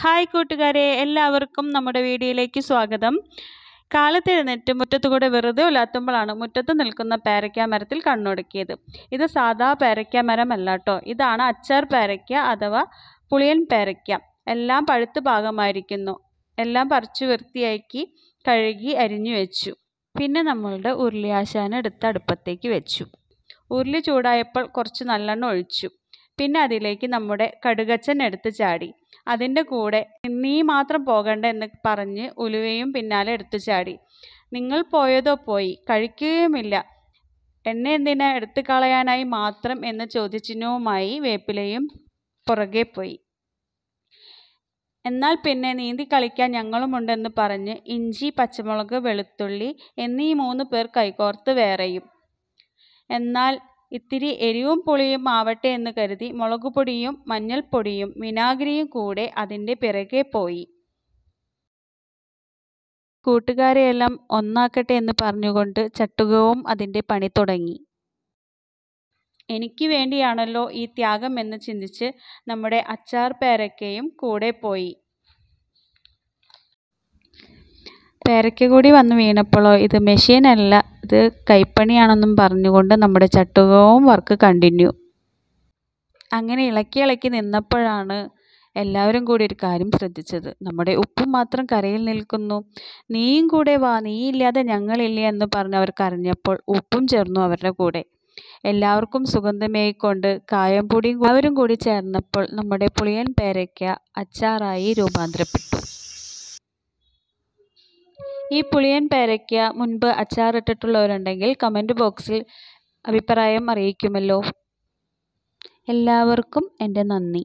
hi കൂട്ടുകാരെ എല്ലാവർക്കും നമ്മുടെ വീഡിയോയിലേക്ക് സ്വാഗതം കാലത്തെഴുന്നേറ്റ് കൂടെ വെറുതെ ഉലാത്തുമ്പോഴാണ് മുറ്റത്ത് നിൽക്കുന്ന പേരയ്ക്കാ മരത്തിൽ കണ്ണൊടുക്കിയത് ഇത് സാധാ പേരയ്ക്കാ മരമല്ല കേട്ടോ ഇതാണ് അച്ചാർ പേരയ്ക്ക അഥവാ പുളിയൻ പേരയ്ക്ക എല്ലാം പഴുത്ത് ഭാഗമായിരിക്കുന്നു എല്ലാം പറിച്ചു വൃത്തിയാക്കി കഴുകി അരിഞ്ഞു വെച്ചു പിന്നെ നമ്മളുടെ ഉരുളിയാശാന എടുത്ത് അടുപ്പത്തേക്ക് വെച്ചു ഉരുളി ചൂടായപ്പോൾ കുറച്ച് നല്ലെണ്ണ ഒഴിച്ചു പിന്നെ അതിലേക്ക് നമ്മുടെ കടുകച്ചൻ എടുത്ത് ചാടി അതിൻ്റെ കൂടെ നീ മാത്രം പോകണ്ട എന്ന് പറഞ്ഞ് ഉലുവയും പിന്നാലെ എടുത്തു ചാടി നിങ്ങൾ പോയതോ പോയി കഴിക്കുകയുമില്ല എന്നെ എന്തിനാ എടുത്തു കളയാനായി മാത്രം എന്ന് ചോദ്യചിഹ്നവുമായി വേപ്പിലയും പുറകെ പോയി എന്നാൽ പിന്നെ നീന്തി കളിക്കാൻ ഞങ്ങളുമുണ്ടെന്ന് പറഞ്ഞ് ഇഞ്ചി പച്ചമുളക് വെളുത്തുള്ളി എന്നീ മൂന്ന് പേർ കൈകോർത്ത് വേറെയും എന്നാൽ ഇത്തിരി എരിവും പുളിയും ആവട്ടെ എന്ന് കരുതി മുളകുപൊടിയും മഞ്ഞൾപ്പൊടിയും വിനാഗിരിയും കൂടെ അതിൻ്റെ പിറകെ പോയി കൂട്ടുകാരെയെല്ലാം ഒന്നാക്കട്ടെ എന്ന് പറഞ്ഞുകൊണ്ട് ചട്ടുകവും അതിൻ്റെ പണി തുടങ്ങി എനിക്ക് വേണ്ടിയാണല്ലോ ഈ ത്യാഗം എന്ന് ചിന്തിച്ച് നമ്മുടെ അച്ചാർ പേരക്കയും കൂടെ പോയി പേരയ്ക്ക് കൂടി വന്ന് വീണപ്പോഴോ ഇത് മെഷീനല്ല ഇത് കൈപ്പണിയാണെന്നും പറഞ്ഞുകൊണ്ട് നമ്മുടെ ചട്ടുകവും വർക്ക് കണ്ടിന്യൂ അങ്ങനെ ഇളക്കി ഇളക്കി നിന്നപ്പോഴാണ് എല്ലാവരും കൂടി ഒരു കാര്യം ശ്രദ്ധിച്ചത് നമ്മുടെ ഉപ്പ് മാത്രം കരയിൽ നിൽക്കുന്നു നീയും കൂടെ വാ നീ ഇല്ലാതെ ഞങ്ങളില്ല എന്ന് പറഞ്ഞ് അവർ കരഞ്ഞപ്പോൾ ഉപ്പും ചേർന്നു അവരുടെ കൂടെ എല്ലാവർക്കും സുഗന്ധമേയിക്കൊണ്ട് പൊടിയും എല്ലാവരും കൂടി ചേർന്നപ്പോൾ നമ്മുടെ പുളിയൻ പേരയ്ക്ക അച്ചാറായി രൂപാന്തരപ്പെട്ടു ഈ പുളിയൻ പേരയ്ക്ക മുൻപ് അച്ചാറിട്ടിട്ടുള്ളവരുണ്ടെങ്കിൽ കമൻറ്റ് ബോക്സിൽ അഭിപ്രായം അറിയിക്കുമല്ലോ എല്ലാവർക്കും എൻ്റെ നന്ദി